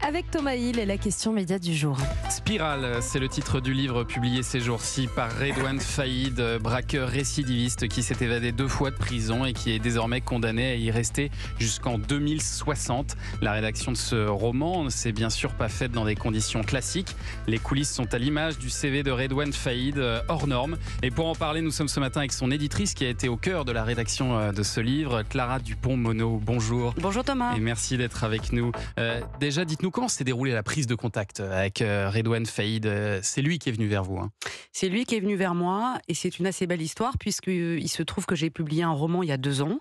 Avec Thomas Hill et la question média du jour. Spirale, c'est le titre du livre publié ces jours-ci par Redouane Faïd, braqueur récidiviste qui s'est évadé deux fois de prison et qui est désormais condamné à y rester jusqu'en 2060. La rédaction de ce roman ne s'est bien sûr pas faite dans des conditions classiques. Les coulisses sont à l'image du CV de Redouane Faïd, euh, hors norme. Et pour en parler, nous sommes ce matin avec son éditrice qui a été au cœur de la rédaction euh, de ce livre, Clara Dupont-Mono. Bonjour. Bonjour Thomas. Et merci d'être avec nous. Euh, déjà, dites-nous comment s'est déroulée la prise de contact avec euh, Redouane Faïd. Euh, c'est lui qui est venu vers vous. Hein. C'est lui qui est venu vers moi et c'est une assez belle histoire puisqu'il euh, se trouve que j'ai publié un roman il y a deux ans.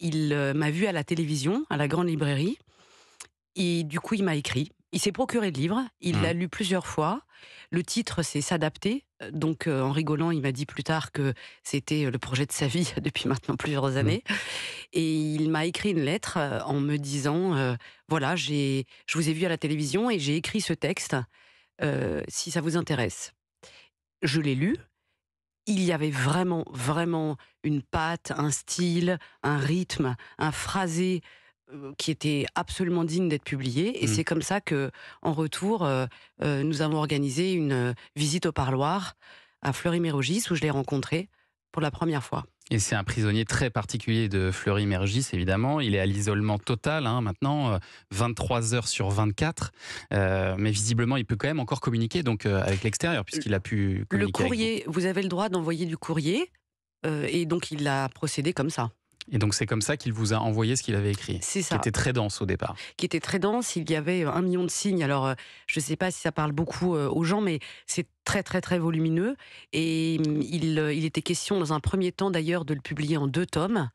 Il m'a vu à la télévision, à la grande librairie. Et du coup, il m'a écrit il s'est procuré le livre, il l'a mmh. lu plusieurs fois. Le titre, c'est S'adapter. Donc, euh, en rigolant, il m'a dit plus tard que c'était le projet de sa vie depuis maintenant plusieurs mmh. années. Et il m'a écrit une lettre euh, en me disant euh, Voilà, je vous ai vu à la télévision et j'ai écrit ce texte, si ça vous intéresse. Je l'ai lu. Il y avait vraiment, vraiment une patte, un style, un rythme, un phrasé euh, qui était absolument digne d'être publié. Et mmh. c'est comme ça que, en retour, euh, euh, nous avons organisé une visite au parloir à Fleury-Mérogis où je l'ai rencontré pour la première fois. Et c'est un prisonnier très particulier de Fleury-Mérogis, évidemment. Il est à l'isolement total hein, maintenant, 23 heures sur 24. mais visiblement, il peut quand même encore communiquer donc avec l'extérieur, puisqu'il a pu communiquer. Le courrier, vous avez le droit d'envoyer du courrier. et donc, il a procédé comme ça. Et donc c'est comme ça qu'il vous a envoyé ce qu'il avait écrit. ça. Qui était très dense au départ. Qui était très dense. Il y avait euh, un million de signes. Alors euh, je ne sais pas si ça parle beaucoup euh, aux gens, mais c'est très très très volumineux. Et mm, il, était question dans un premier temps d'ailleurs de le publier en deux tomes.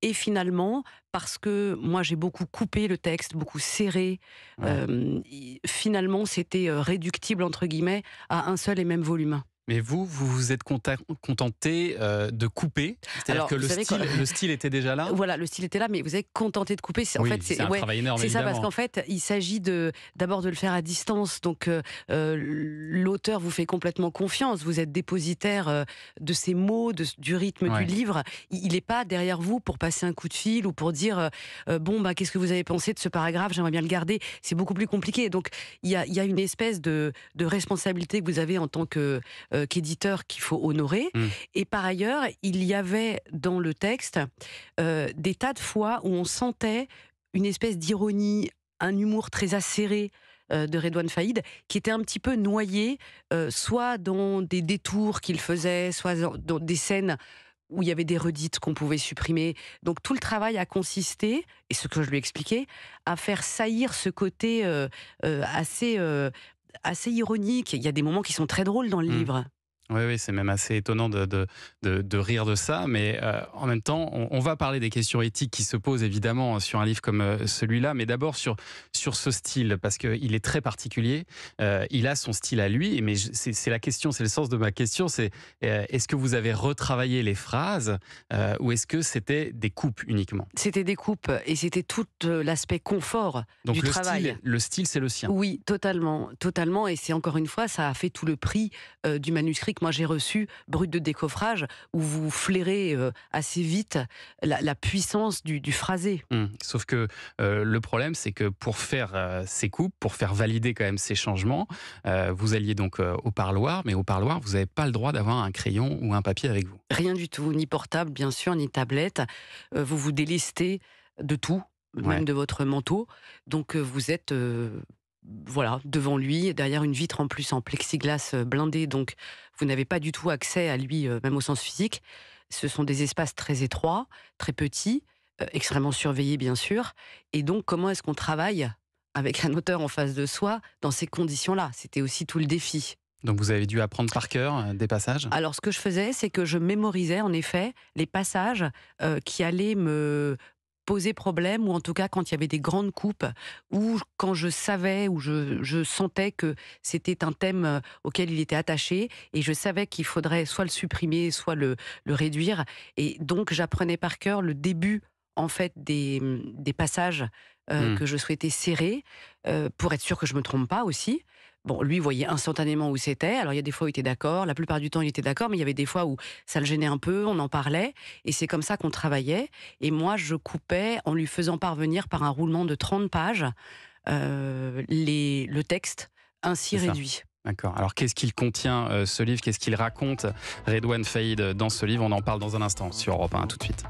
Et finalement, parce que moi j'ai beaucoup coupé le texte, beaucoup serré, finalement c'était réductible entre guillemets à un seul et même volume. Mais vous, vous vous êtes contenté euh, de couper, c'est-à-dire que le style, le style, était déjà là. Voilà, le style était là, mais vous êtes contenté de couper. En fait, c'est C'est ça parce qu'en fait, il s'agit de d'abord de le faire à distance, donc euh, euh, l'auteur vous fait complètement confiance. Vous êtes dépositaire de ses mots, du rythme du livre. Il n'est pas derrière vous pour passer un coup de fil ou pour dire bon bah qu'est-ce que vous avez pensé de ce paragraphe J'aimerais bien le garder. C'est beaucoup plus compliqué. Donc il y a, une espèce de responsabilité que vous avez en tant que euh, qu'éditeur qu'il faut honorer. Mm. Et par ailleurs, il y avait dans le texte euh, des tas de fois où on sentait une espèce d'ironie, un humour très acéré euh, de Redouane Faïd, qui était un petit peu noyé, soit dans des détours qu'il faisait, soit dans des scènes où il y avait des redites qu'on pouvait supprimer. Donc tout le travail a consisté, et ce que je lui ai expliquais, à faire saillir ce côté assez assez ironique. Il y a des moments qui sont très drôles dans le mmh. livre. Oui, oui, c'est même assez étonnant de, de, de, rire de ça, mais euh, en même temps, on, va parler des questions éthiques qui se posent évidemment hein, sur un livre comme euh, celui-là, mais d'abord sur, sur ce style, parce qu'il est très particulier, euh, il a son style à lui, mais c'est la question, c'est le sens de ma question, c'est est-ce que vous avez retravaillé les phrases ou est-ce que c'était des coupes uniquement C'était des coupes et c'était tout l'aspect confort du le travail. Style, le style, c'est le sien. Oui, totalement, totalement, et c'est encore une fois, ça a fait tout le prix du manuscrit moi j'ai reçu, Brut de décoffrage, où vous flairez euh, assez vite la, puissance du, du phrasé. Mmh. Sauf que euh, le problème, c'est que pour faire euh, ces coupes, pour faire valider quand même ces changements, vous alliez donc au parloir, mais au parloir, vous n'avez pas le droit d'avoir un crayon ou un papier avec vous. Rien du tout, ni portable, bien sûr, ni tablette. vous vous délistez de tout, même de votre manteau. Donc vous êtes voilà, devant lui, derrière une vitre en plus en plexiglas euh, blindé, donc vous n'avez pas du tout accès à lui, euh, même au sens physique. Ce sont des espaces très étroits, très petits, euh, extrêmement surveillés bien sûr. Et donc, comment est-ce qu'on travaille avec un auteur en face de soi dans ces conditions-là C'était aussi tout le défi. Donc vous avez dû apprendre par cœur des passages Alors ce que je faisais, c'est que je mémorisais en effet les passages qui allaient me poser problème, ou en tout cas quand il y avait des grandes coupes, ou quand je savais, ou je, sentais que c'était un thème euh, auquel il était attaché, et je savais qu'il faudrait soit le supprimer, soit le, réduire. Et donc j'apprenais par cœur le début en fait des, passages euh, hmm. que je souhaitais serrer euh, pour être sûr que je ne me trompe pas aussi. Bon, lui voyait instantanément où c'était. Alors il y a des fois où il était d'accord, la plupart du temps il était d'accord, mais il y avait des fois où ça le gênait un peu, on en parlait, et c'est comme ça qu'on travaillait. Et moi, je coupais en lui faisant parvenir par un roulement de 30 pages euh, le texte ainsi réduit. D'accord. Alors qu'est-ce qu'il contient euh, ce livre Qu'est-ce qu'il raconte Redouane Faïd euh, dans ce livre On en parle dans un instant sur Europe 1. tout de suite.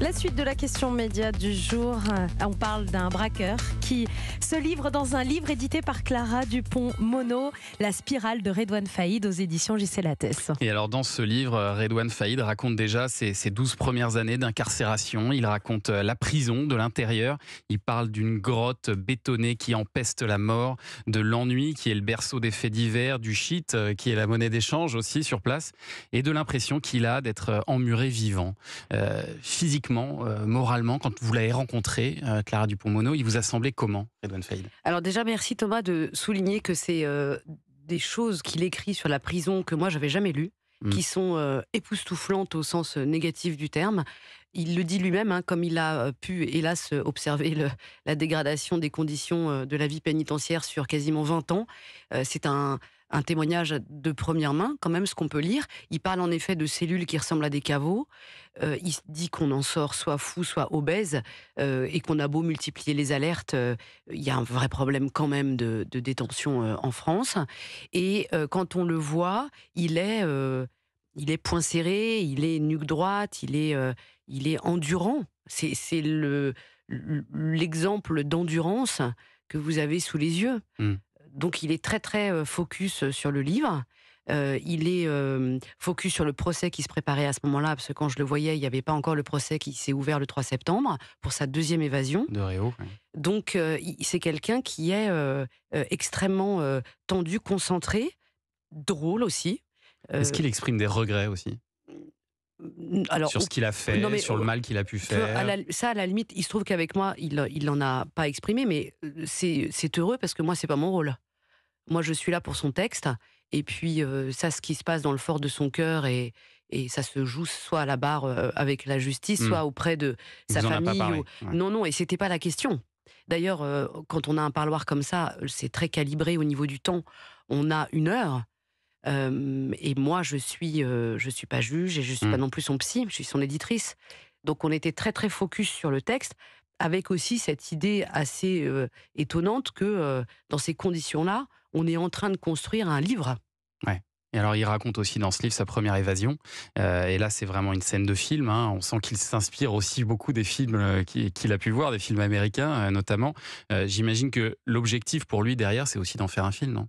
La suite de la question média du jour. Euh, on parle d'un braqueur qui se livre dans un livre édité par Clara Dupont-Mono, La spirale de Redouane Faïd aux éditions JC Lattès. Et alors dans ce livre, Redouane Faïd raconte déjà ses, douze premières années d'incarcération. Il raconte la prison de l'intérieur. Il parle d'une grotte bétonnée qui empeste la mort, de l'ennui qui est le berceau des faits d'hiver, du shit, euh, qui est la monnaie d'échange aussi sur place, et de l'impression qu'il a d'être euh, emmuré vivant, euh, physiquement, moralement. Quand vous l'avez rencontré, Clara Dupont-Mono, il vous a semblé comment, Edwin Faïd Alors déjà, merci Thomas de souligner que c'est des choses qu'il écrit sur la prison que moi j'avais jamais lues mm. qui sont époustouflantes au sens négatif du terme il le dit lui-même, hein, comme il a euh, pu, hélas, observer la dégradation des conditions euh, de la vie pénitentiaire sur quasiment 20 ans. Euh, c'est un, témoignage de première main, quand même, ce qu'on peut lire. Il parle en effet de cellules qui ressemblent à des caveaux. il dit qu'on en sort soit fou, soit obèse, et qu'on a beau multiplier les alertes, il y a un vrai problème quand même de, de détention en France. Et quand on le voit, il est il est point serré, il est nuque droite, il est, euh, il est endurant. C'est le l'exemple d'endurance que vous avez sous les yeux. Hmm. Donc il est très très euh, focus sur le livre. Euh, il est focus sur le procès qui se préparait à ce moment-là, parce que quand je le voyais, il n'y avait pas encore le procès qui s'est ouvert le 3 septembre pour sa deuxième évasion. De Rio. Donc c'est quelqu'un qui est extrêmement tendu, concentré, drôle aussi. Est-ce euh, qu'il exprime des regrets aussi sur ce qu'il a fait, mais, sur le mal qu'il a pu faire. ça, à la limite, il se trouve qu'avec moi, il, n'en a pas exprimé, mais euh, c'est heureux parce que moi, c'est pas mon rôle. Moi, je suis là pour son texte, et puis euh, ça, ce qui se passe dans le fort de son cœur, et, ça se joue soit à la barre avec la justice, mmh. soit auprès de sa famille. Non, non, et c'était pas la question. D'ailleurs, quand on a un parloir comme ça, c'est très calibré au niveau du temps. On a une heure et moi, je suis, je suis pas juge et je suis pas mmh. non plus son psy, je suis son éditrice. Donc, on était très très focus sur le texte, avec aussi cette idée assez étonnante que dans ces conditions-là, on est en train de construire un livre. Ouais. Et alors, il raconte aussi dans ce livre sa première évasion. et là, c'est vraiment une scène de film. Hein. On sent qu'il s'inspire aussi beaucoup des films qu'il a pu voir, des films américains notamment. J'imagine que l'objectif pour lui derrière, c'est aussi d'en faire un film, non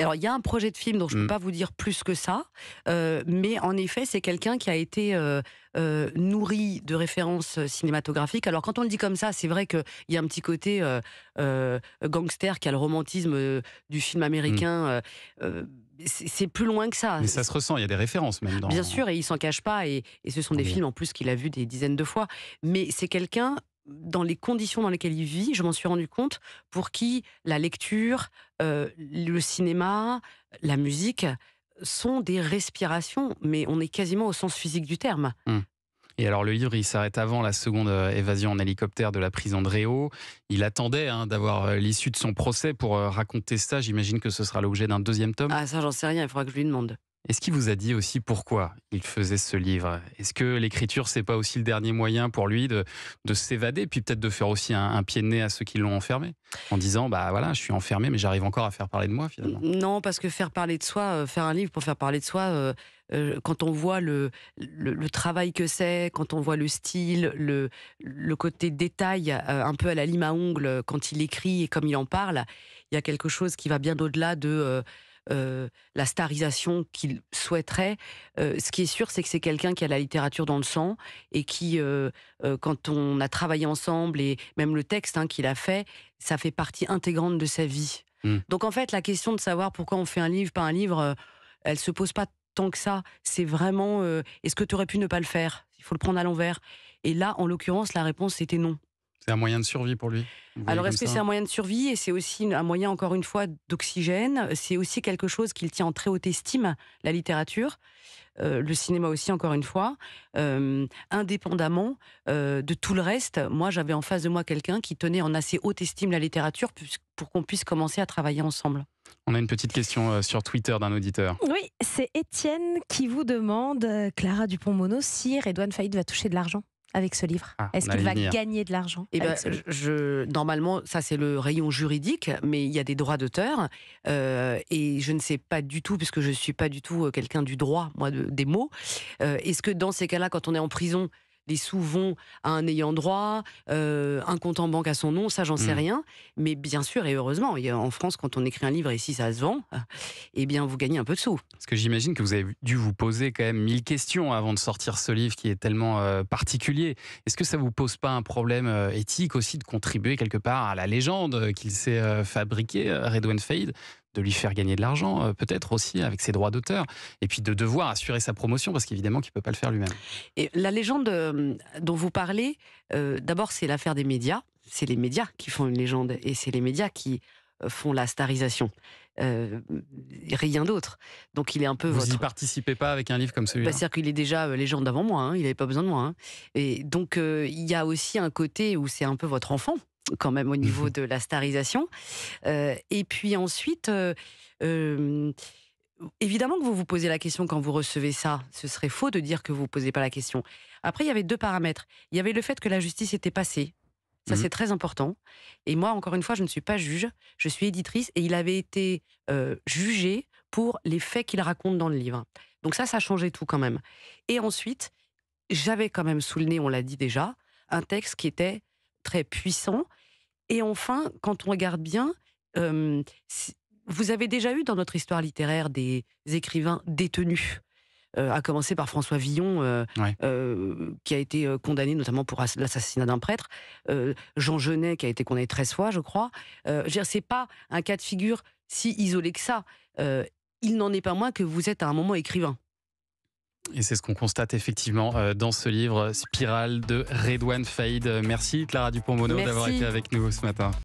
alors, il y a un projet de film, dont je ne peux mm. pas vous dire plus que ça. Euh, mais en effet, c'est quelqu'un qui a été euh, euh, nourri de références cinématographiques. Alors, quand on le dit comme ça, c'est vrai qu'il y a un petit côté gangster qui a le romantisme du film américain. Mm. c'est plus loin que ça. Mais ça se ressent, il y a des références même dans. Bien sûr, et il s'en cache pas, et, ce sont des films en plus qu'il a vus des dizaines de fois. Mais c'est quelqu'un dans les conditions dans lesquelles il vit, je m'en suis rendu compte, pour qui la lecture, euh, le cinéma, la musique sont des respirations, mais on est quasiment au sens physique du terme. Mmh. Et alors le livre, il s'arrête avant la seconde euh, évasion en hélicoptère de la prison de Réau. Il attendait hein, d'avoir euh, l'issue de son procès pour raconter ça. J'imagine que ce sera l'objet d'un deuxième tome. Ah ça, j'en sais rien, il faudra que je lui demande. Est-ce qu'il vous a dit aussi pourquoi il faisait ce livre Est-ce que l'écriture, c'est pas aussi le dernier moyen pour lui de, de s'évader, puis peut-être de faire aussi un, pied de nez à ceux qui l'ont enfermé, en disant bah voilà, je suis enfermé, mais j'arrive encore à faire parler de moi finalement. Non, parce que faire parler de soi, euh, faire un livre pour faire parler de soi. Euh, euh, quand on voit le, le, travail que c'est, quand on voit le style, le, le côté détail, un peu à la lime à ongles, quand il écrit et comme il en parle, il y a quelque chose qui va bien au-delà de. Euh, la starisation qu'il souhaiterait. Euh, ce qui est sûr, c'est que c'est quelqu'un qui a la littérature dans le sang et qui, euh, quand on a travaillé ensemble et même le texte hein, qu'il a fait, ça fait partie intégrante de sa vie. Mmh. Donc en fait, la question de savoir pourquoi on fait un livre, pas un livre, elle se pose pas tant que ça. C'est vraiment, est-ce que tu aurais pu ne pas le faire Il faut le prendre à l'envers. Et là, en l'occurrence, la réponse était non. C'est un moyen de survie pour lui. Alors est-ce que c'est un moyen de survie et c'est aussi un moyen encore une fois d'oxygène. C'est aussi quelque chose qu'il tient en très haute estime, la littérature, euh, le cinéma aussi encore une fois, euh, indépendamment euh, de tout le reste. Moi j'avais en face de moi quelqu'un qui tenait en assez haute estime la littérature pour qu'on puisse commencer à travailler ensemble. On a une petite question sur Twitter d'un auditeur. Oui, c'est Étienne qui vous demande, Clara Dupont-Mono, si Redouane Faillite va toucher de l'argent avec ce livre ah, Est-ce qu'il va gagner de l'argent eh ben, Normalement, ça c'est le rayon juridique, mais il y a des droits d'auteur. Euh, et je ne sais pas du tout, puisque je ne suis pas du tout euh, quelqu'un du droit, moi, des mots. Euh, est-ce que dans ces cas-là, quand on est en prison, les sous vont à un ayant droit, euh, un compte en banque à son nom, ça j'en sais mm. rien. Mais bien sûr et heureusement, en France, quand on écrit un livre et si ça se vend, eh bien vous gagnez un peu de sous. Parce que j'imagine que vous avez dû vous poser quand même mille questions avant de sortir ce livre qui est tellement euh, particulier. Est-ce que ça vous pose pas un problème euh, éthique aussi de contribuer quelque part à la légende qu'il s'est fabriquée, Redouane Fade de lui faire gagner de l'argent, euh, peut-être aussi avec ses droits d'auteur, et puis de devoir assurer sa promotion, parce qu'évidemment qu'il ne peut pas le faire lui-même. Et la légende euh, dont vous parlez, euh, d'abord c'est l'affaire des médias, c'est les médias qui font une légende, et c'est les médias qui font la starisation. rien d'autre. Donc il est un peu. Vous n'y participez pas avec un livre comme celui-là. Bah, c'est-à-dire qu'il est déjà légende avant moi. Hein. il n'avait pas besoin de moi. Hein. Et donc il y a aussi un côté où c'est un peu votre enfant quand même au niveau de la starisation. Euh, et puis ensuite, euh, euh, évidemment que vous vous posez la question quand vous recevez ça. Ce serait faux de dire que vous ne posez pas la question. Après, il y avait deux paramètres. Il y avait le fait que la justice était passée. Ça, mmh. c'est très important. Et moi, encore une fois, je ne suis pas juge, je suis éditrice, et il avait été jugé pour les faits qu'il raconte dans le livre. Donc ça, ça changeait tout quand même. Et ensuite, j'avais quand même sous le nez, on l'a dit déjà, un texte qui était très puissant. Et enfin, quand on regarde bien, euh, vous avez déjà eu dans notre histoire littéraire des écrivains détenus. Euh, à commencer par François Villon, euh, qui a été condamné notamment pour l'assassinat d'un prêtre, Jean Genet, qui a été condamné 13 fois, je crois. c'est pas un cas de figure si isolé que ça. il n'en est pas moins que vous êtes à un moment écrivain. Et c'est ce qu'on constate effectivement euh, dans ce livre Spirale de Redouane Fade. Euh, merci Clara Dupont-Mono d'avoir été avec nous ce matin.